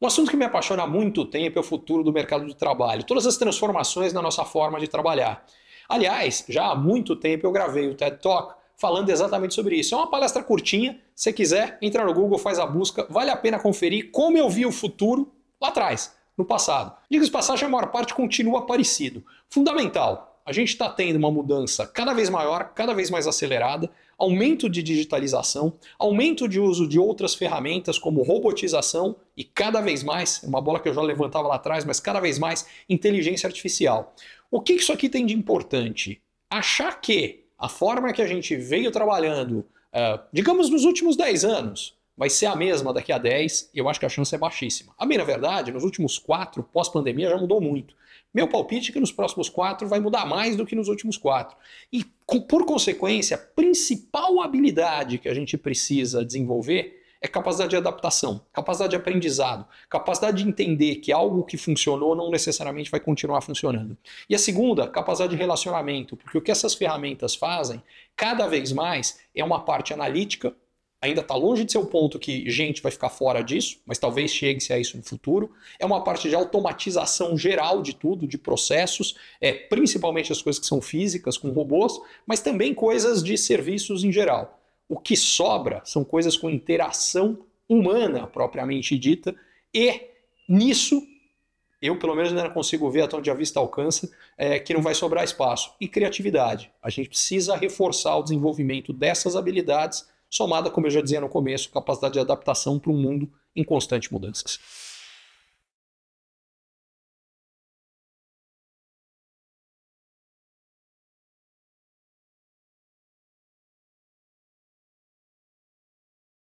Um assunto que me apaixona há muito tempo é o futuro do mercado de trabalho, todas as transformações na nossa forma de trabalhar. Aliás, já há muito tempo eu gravei o TED Talk falando exatamente sobre isso. É uma palestra curtinha, se quiser, entra no Google, faz a busca, vale a pena conferir como eu vi o futuro lá atrás, no passado. Diga-se passagem, a maior parte continua parecido. Fundamental, a gente está tendo uma mudança cada vez maior, cada vez mais acelerada, aumento de digitalização, aumento de uso de outras ferramentas como robotização e cada vez mais, é uma bola que eu já levantava lá atrás, mas cada vez mais, inteligência artificial. O que isso aqui tem de importante? Achar que a forma que a gente veio trabalhando, eh, digamos, nos últimos 10 anos, vai ser a mesma daqui a 10, eu acho que a chance é baixíssima. A bem, na verdade, nos últimos quatro, pós-pandemia, já mudou muito. Meu palpite é que nos próximos quatro vai mudar mais do que nos últimos quatro. E, por consequência, a principal habilidade que a gente precisa desenvolver é capacidade de adaptação, capacidade de aprendizado, capacidade de entender que algo que funcionou não necessariamente vai continuar funcionando. E a segunda, capacidade de relacionamento, porque o que essas ferramentas fazem, cada vez mais, é uma parte analítica ainda está longe de ser o ponto que gente vai ficar fora disso, mas talvez chegue-se a isso no futuro. É uma parte de automatização geral de tudo, de processos, é, principalmente as coisas que são físicas, com robôs, mas também coisas de serviços em geral. O que sobra são coisas com interação humana, propriamente dita, e nisso eu pelo menos ainda consigo ver até onde a vista alcança, é, que não vai sobrar espaço. E criatividade. A gente precisa reforçar o desenvolvimento dessas habilidades somada, como eu já dizia no começo, capacidade de adaptação para um mundo em constante mudanças.